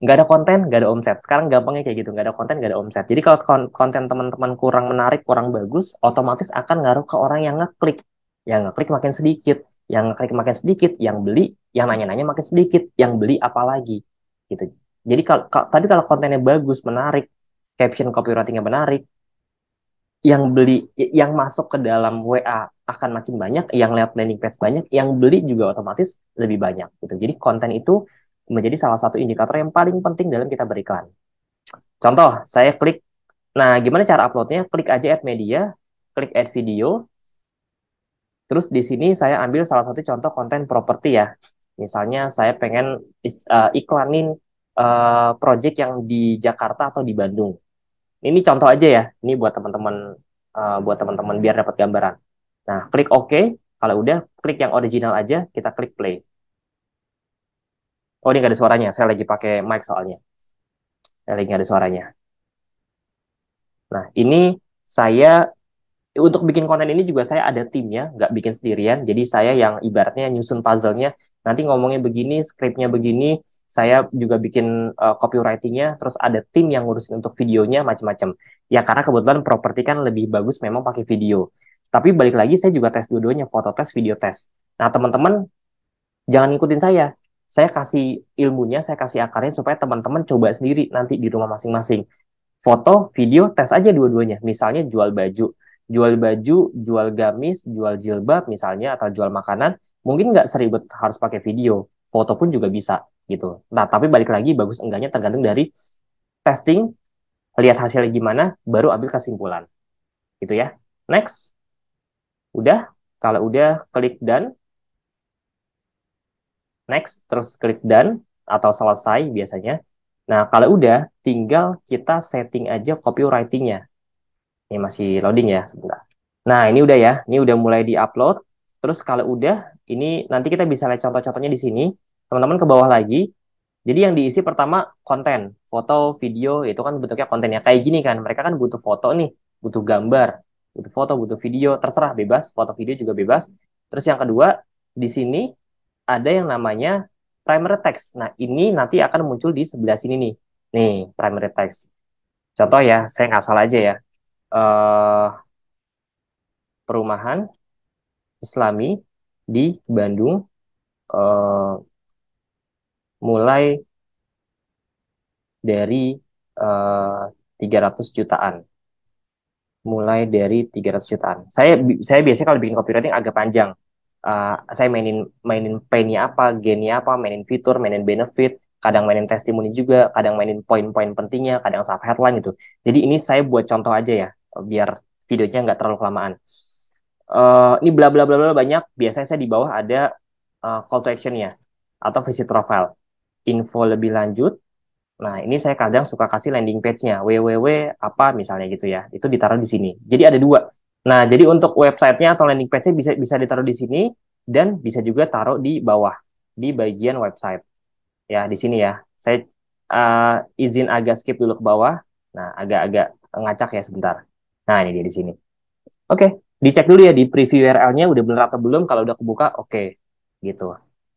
Nggak ada konten, nggak ada omset. Sekarang gampangnya kayak gitu, nggak ada konten, nggak ada omset. Jadi kalau konten teman-teman kurang menarik, kurang bagus, otomatis akan ngaruh ke orang yang ngeklik. Yang ngeklik makin sedikit, yang ngeklik makin sedikit, yang beli, yang nanya-nanya makin sedikit, yang beli apalagi. Gitu. Jadi kalau tadi kalau kontennya bagus, menarik, caption copywriting yang menarik, yang beli, yang masuk ke dalam WA akan makin banyak, yang lihat landing page banyak, yang beli juga otomatis lebih banyak gitu. Jadi konten itu menjadi salah satu indikator yang paling penting dalam kita beriklan. Contoh, saya klik, nah gimana cara uploadnya? Klik aja add media, klik add video, terus di sini saya ambil salah satu contoh konten properti ya. Misalnya saya pengen uh, iklanin uh, project yang di Jakarta atau di Bandung ini contoh aja ya ini buat teman-teman uh, buat teman-teman biar dapat gambaran nah klik OK kalau udah klik yang original aja kita klik play oh ini nggak ada suaranya saya lagi pakai mic soalnya saya lagi nggak ada suaranya nah ini saya untuk bikin konten ini juga saya ada timnya, nggak bikin sendirian. Jadi saya yang ibaratnya nyusun puzzle-nya, nanti ngomongnya begini, skripnya begini, saya juga bikin uh, copywriting-nya, terus ada tim yang ngurusin untuk videonya, macam-macam. Ya karena kebetulan properti kan lebih bagus memang pakai video. Tapi balik lagi saya juga tes dua-duanya, foto tes, video tes. Nah teman-teman, jangan ngikutin saya. Saya kasih ilmunya, saya kasih akarnya supaya teman-teman coba sendiri nanti di rumah masing-masing. Foto, video, tes aja dua-duanya. Misalnya jual baju, jual baju, jual gamis, jual jilbab misalnya atau jual makanan, mungkin nggak seribet harus pakai video, foto pun juga bisa gitu. Nah, tapi balik lagi bagus enggaknya tergantung dari testing, lihat hasilnya gimana, baru ambil kesimpulan. Gitu ya. Next. Udah? Kalau udah klik done. Next, terus klik done atau selesai biasanya. Nah, kalau udah, tinggal kita setting aja copywritingnya. Ini masih loading ya sebentar. Nah, ini udah ya. Ini udah mulai di-upload. Terus kalau udah, ini nanti kita bisa lihat contoh-contohnya di sini. Teman-teman ke bawah lagi. Jadi yang diisi pertama konten, foto, video, itu kan bentuknya kontennya kayak gini kan. Mereka kan butuh foto nih, butuh gambar, butuh foto, butuh video, terserah bebas, foto video juga bebas. Terus yang kedua, di sini ada yang namanya primary text. Nah, ini nanti akan muncul di sebelah sini nih. Nih, primary text. Contoh ya, saya nggak salah aja ya uh, perumahan Islami di Bandung uh, mulai dari uh, eh, 300 jutaan mulai dari 300 jutaan. Saya saya biasanya kalau bikin copywriting agak panjang. Uh, saya mainin mainin penny apa, geni apa, mainin fitur, mainin benefit, kadang mainin testimoni juga, kadang mainin poin-poin pentingnya, kadang sub headline gitu. Jadi ini saya buat contoh aja ya biar videonya nggak terlalu kelamaan. Uh, ini bla bla bla bla banyak. Biasanya saya di bawah ada uh, call to action ya atau visit profile. Info lebih lanjut. Nah ini saya kadang suka kasih landing page-nya www apa misalnya gitu ya. Itu ditaruh di sini. Jadi ada dua. Nah jadi untuk websitenya atau landing page-nya bisa bisa ditaruh di sini dan bisa juga taruh di bawah di bagian website. Ya di sini ya. Saya uh, izin agak skip dulu ke bawah. Nah agak-agak ngacak ya sebentar. Nah, ini dia di sini. Oke, okay. dicek dulu ya di preview URL-nya udah benar atau belum. Kalau udah kebuka, oke. Okay. Gitu.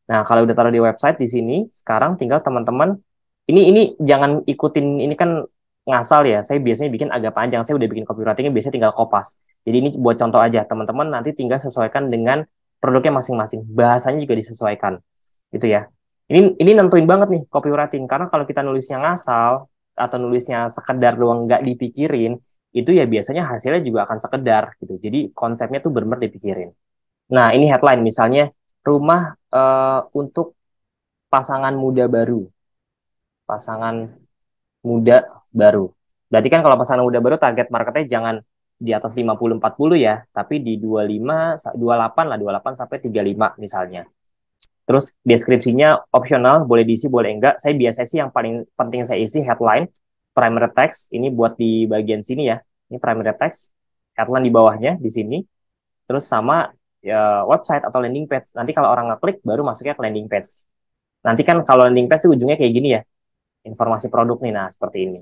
Nah, kalau udah taruh di website di sini, sekarang tinggal teman-teman ini ini jangan ikutin ini kan ngasal ya. Saya biasanya bikin agak panjang. Saya udah bikin copywriting-nya biasanya tinggal kopas. Jadi ini buat contoh aja, teman-teman nanti tinggal sesuaikan dengan produknya masing-masing. Bahasanya juga disesuaikan. Gitu ya. Ini ini nentuin banget nih copywriting karena kalau kita nulisnya ngasal atau nulisnya sekedar doang nggak dipikirin, itu ya biasanya hasilnya juga akan sekedar gitu. Jadi konsepnya tuh benar dipikirin. Nah, ini headline misalnya rumah uh, untuk pasangan muda baru. Pasangan muda baru. Berarti kan kalau pasangan muda baru target marketnya jangan di atas 50 40 ya, tapi di 25 28 lah 28 sampai 35 misalnya. Terus deskripsinya opsional, boleh diisi, boleh enggak. Saya biasanya sih yang paling penting saya isi headline, primary text ini buat di bagian sini ya. Ini primary text, headline di bawahnya di sini. Terus sama ya, website atau landing page. Nanti kalau orang ngeklik baru masuknya ke landing page. Nanti kan kalau landing page itu ujungnya kayak gini ya. Informasi produk nih nah seperti ini.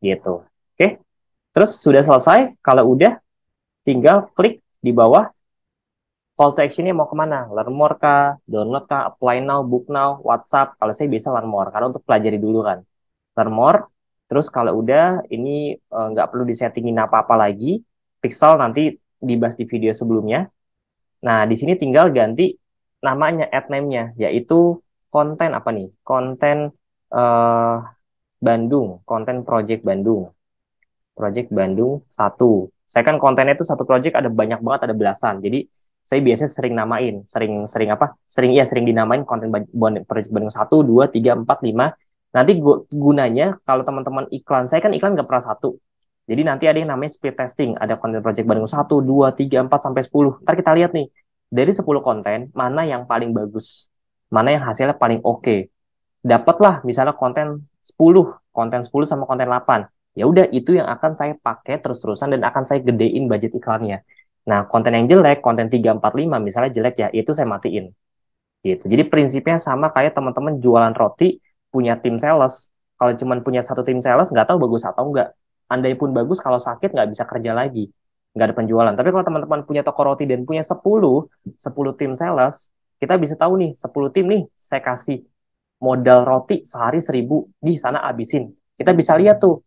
Gitu. Oke. Terus sudah selesai, kalau udah tinggal klik di bawah call to action-nya mau kemana? Learn more kah? Download kah? Apply now, book now, WhatsApp. Kalau saya bisa learn more, karena untuk pelajari dulu kan. Learn more, Terus kalau udah ini e, nggak uh, perlu disettingin apa-apa lagi, pixel nanti dibahas di video sebelumnya. Nah, di sini tinggal ganti namanya, ad name-nya, yaitu konten apa nih? Konten uh, Bandung, konten Project Bandung. Project Bandung satu. Saya kan kontennya itu satu project ada banyak banget, ada belasan. Jadi saya biasanya sering namain, sering sering apa? Sering ya sering dinamain konten Project Bandung satu, dua, tiga, empat, lima, Nanti gunanya kalau teman-teman iklan, saya kan iklan nggak pernah satu. Jadi nanti ada yang namanya speed testing, ada konten project bareng satu dua tiga empat sampai sepuluh Ntar kita lihat nih, dari 10 konten, mana yang paling bagus? Mana yang hasilnya paling oke? Okay? Dapatlah misalnya konten 10, konten 10 sama konten 8. Ya udah itu yang akan saya pakai terus-terusan dan akan saya gedein budget iklannya. Nah, konten yang jelek, konten 3, 4, 5 misalnya jelek ya, itu saya matiin. Gitu. Jadi prinsipnya sama kayak teman-teman jualan roti, punya tim sales. Kalau cuma punya satu tim sales, nggak tahu bagus atau nggak. Andai pun bagus, kalau sakit nggak bisa kerja lagi. Nggak ada penjualan. Tapi kalau teman-teman punya toko roti dan punya 10, 10 tim sales, kita bisa tahu nih, 10 tim nih, saya kasih modal roti sehari seribu di sana abisin. Kita bisa lihat tuh,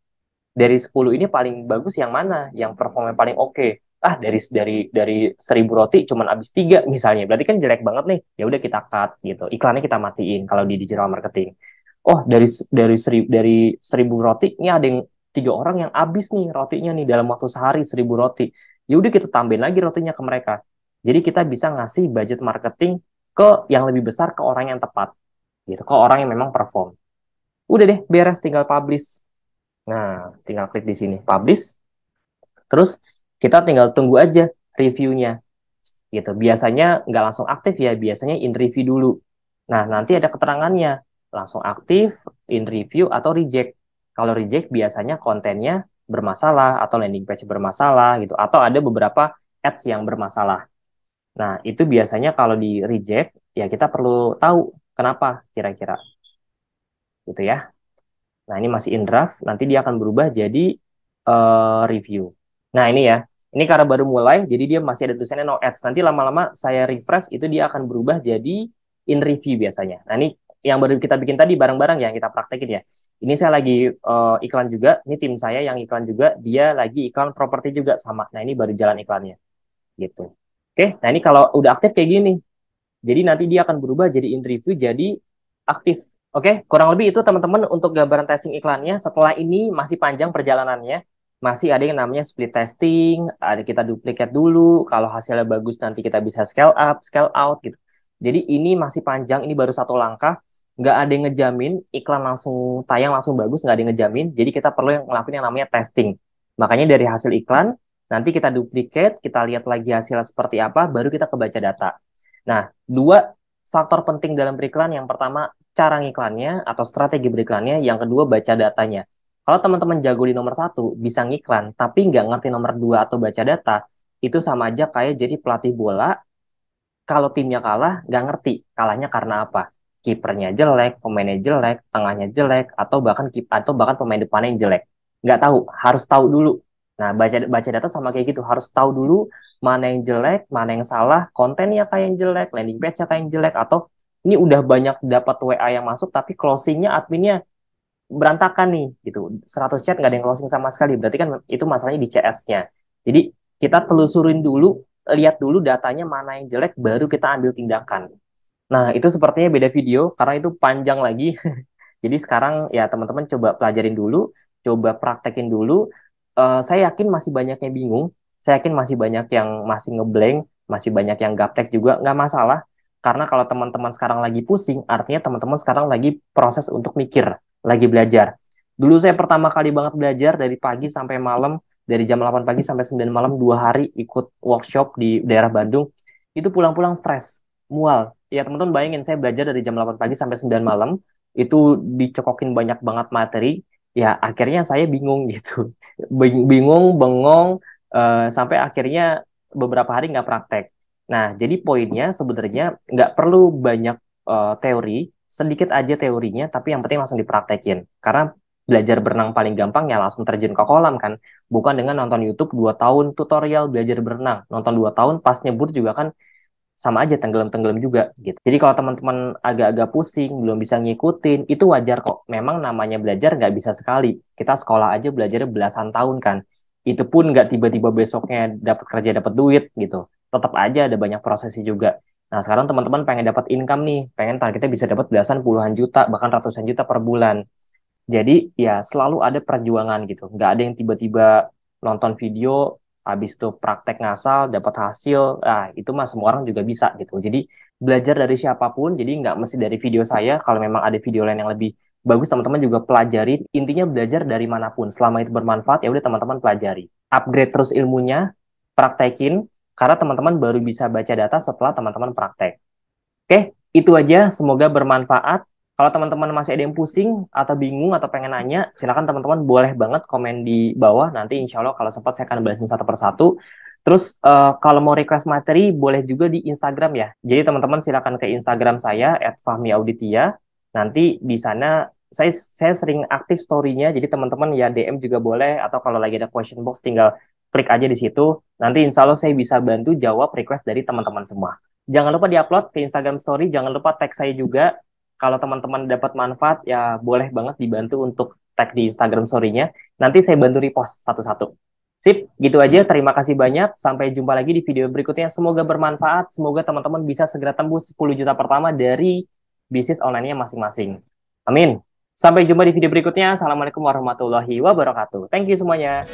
dari 10 ini paling bagus yang mana, yang performa paling oke. Okay ah dari dari dari seribu roti cuman habis tiga misalnya berarti kan jelek banget nih ya udah kita cut gitu iklannya kita matiin kalau di digital marketing oh dari dari seri, dari seribu roti ini ada yang tiga orang yang habis nih rotinya nih dalam waktu sehari seribu roti ya udah kita tambahin lagi rotinya ke mereka jadi kita bisa ngasih budget marketing ke yang lebih besar ke orang yang tepat gitu ke orang yang memang perform udah deh beres tinggal publish nah tinggal klik di sini publish terus kita tinggal tunggu aja reviewnya gitu biasanya nggak langsung aktif ya biasanya in review dulu nah nanti ada keterangannya langsung aktif, in review, atau reject. Kalau reject biasanya kontennya bermasalah atau landing page bermasalah gitu, atau ada beberapa ads yang bermasalah. Nah, itu biasanya kalau di reject, ya kita perlu tahu kenapa kira-kira. Gitu ya. Nah, ini masih in draft, nanti dia akan berubah jadi uh, review. Nah, ini ya. Ini karena baru mulai, jadi dia masih ada tulisannya no ads. Nanti lama-lama saya refresh, itu dia akan berubah jadi in review biasanya. Nah, ini yang baru kita bikin tadi barang-barang ya, yang kita praktekin ya. Ini saya lagi uh, iklan juga, ini tim saya yang iklan juga, dia lagi iklan properti juga sama. Nah ini baru jalan iklannya, gitu. Oke, nah ini kalau udah aktif kayak gini, jadi nanti dia akan berubah jadi interview jadi aktif. Oke, kurang lebih itu teman-teman untuk gambaran testing iklannya. Setelah ini masih panjang perjalanannya, masih ada yang namanya split testing, ada kita duplikat dulu, kalau hasilnya bagus nanti kita bisa scale up, scale out gitu. Jadi ini masih panjang, ini baru satu langkah nggak ada yang ngejamin iklan langsung tayang langsung bagus nggak ada yang ngejamin jadi kita perlu yang ngelakuin yang namanya testing makanya dari hasil iklan nanti kita duplikat kita lihat lagi hasilnya seperti apa baru kita kebaca data nah dua faktor penting dalam beriklan yang pertama cara ngiklannya atau strategi beriklannya yang kedua baca datanya kalau teman-teman jago di nomor satu bisa ngiklan tapi nggak ngerti nomor dua atau baca data itu sama aja kayak jadi pelatih bola kalau timnya kalah nggak ngerti kalahnya karena apa kipernya jelek, pemainnya jelek, tengahnya jelek, atau bahkan kip atau bahkan pemain depannya yang jelek. Nggak tahu, harus tahu dulu. Nah, baca baca data sama kayak gitu, harus tahu dulu mana yang jelek, mana yang salah, kontennya kayak yang jelek, landing page-nya kayak yang jelek, atau ini udah banyak dapat WA yang masuk, tapi closingnya adminnya berantakan nih, gitu. 100 chat nggak ada yang closing sama sekali, berarti kan itu masalahnya di CS-nya. Jadi, kita telusurin dulu, lihat dulu datanya mana yang jelek, baru kita ambil tindakan. Nah, itu sepertinya beda video karena itu panjang lagi. Jadi sekarang ya teman-teman coba pelajarin dulu, coba praktekin dulu. Uh, saya yakin masih banyak yang bingung, saya yakin masih banyak yang masih ngeblank, masih banyak yang gaptek juga, nggak masalah. Karena kalau teman-teman sekarang lagi pusing, artinya teman-teman sekarang lagi proses untuk mikir, lagi belajar. Dulu saya pertama kali banget belajar dari pagi sampai malam, dari jam 8 pagi sampai 9 malam, dua hari ikut workshop di daerah Bandung. Itu pulang-pulang stres, mual, ya teman-teman bayangin saya belajar dari jam 8 pagi sampai 9 malam itu dicokokin banyak banget materi ya akhirnya saya bingung gitu bingung bengong uh, sampai akhirnya beberapa hari nggak praktek nah jadi poinnya sebenarnya nggak perlu banyak uh, teori sedikit aja teorinya tapi yang penting langsung dipraktekin karena belajar berenang paling gampang ya langsung terjun ke kolam kan. Bukan dengan nonton YouTube 2 tahun tutorial belajar berenang. Nonton 2 tahun pas nyebur juga kan sama aja tenggelam-tenggelam juga gitu. Jadi kalau teman-teman agak-agak pusing, belum bisa ngikutin, itu wajar kok. Memang namanya belajar nggak bisa sekali. Kita sekolah aja belajarnya belasan tahun kan. Itu pun nggak tiba-tiba besoknya dapat kerja, dapat duit gitu. Tetap aja ada banyak prosesi juga. Nah sekarang teman-teman pengen dapat income nih, pengen targetnya bisa dapat belasan puluhan juta, bahkan ratusan juta per bulan. Jadi ya selalu ada perjuangan gitu. Nggak ada yang tiba-tiba nonton video habis itu praktek ngasal dapat hasil nah itu mah semua orang juga bisa gitu jadi belajar dari siapapun jadi nggak mesti dari video saya kalau memang ada video lain yang lebih bagus teman-teman juga pelajari intinya belajar dari manapun selama itu bermanfaat ya udah teman-teman pelajari upgrade terus ilmunya praktekin karena teman-teman baru bisa baca data setelah teman-teman praktek oke itu aja semoga bermanfaat kalau teman-teman masih ada yang pusing atau bingung atau pengen nanya, silakan teman-teman boleh banget komen di bawah. Nanti insya Allah kalau sempat saya akan balesin satu persatu. Terus uh, kalau mau request materi boleh juga di Instagram ya. Jadi teman-teman silakan ke Instagram saya @fahmiauditia. Nanti di sana saya saya sering aktif story-nya. Jadi teman-teman ya DM juga boleh atau kalau lagi ada question box tinggal klik aja di situ. Nanti insya Allah saya bisa bantu jawab request dari teman-teman semua. Jangan lupa di-upload ke Instagram Story, jangan lupa tag saya juga kalau teman-teman dapat manfaat ya boleh banget dibantu untuk tag di Instagram story-nya. Nanti saya bantu repost satu-satu. Sip, gitu aja. Terima kasih banyak. Sampai jumpa lagi di video berikutnya. Semoga bermanfaat. Semoga teman-teman bisa segera tembus 10 juta pertama dari bisnis online-nya masing-masing. Amin. Sampai jumpa di video berikutnya. Assalamualaikum warahmatullahi wabarakatuh. Thank you semuanya.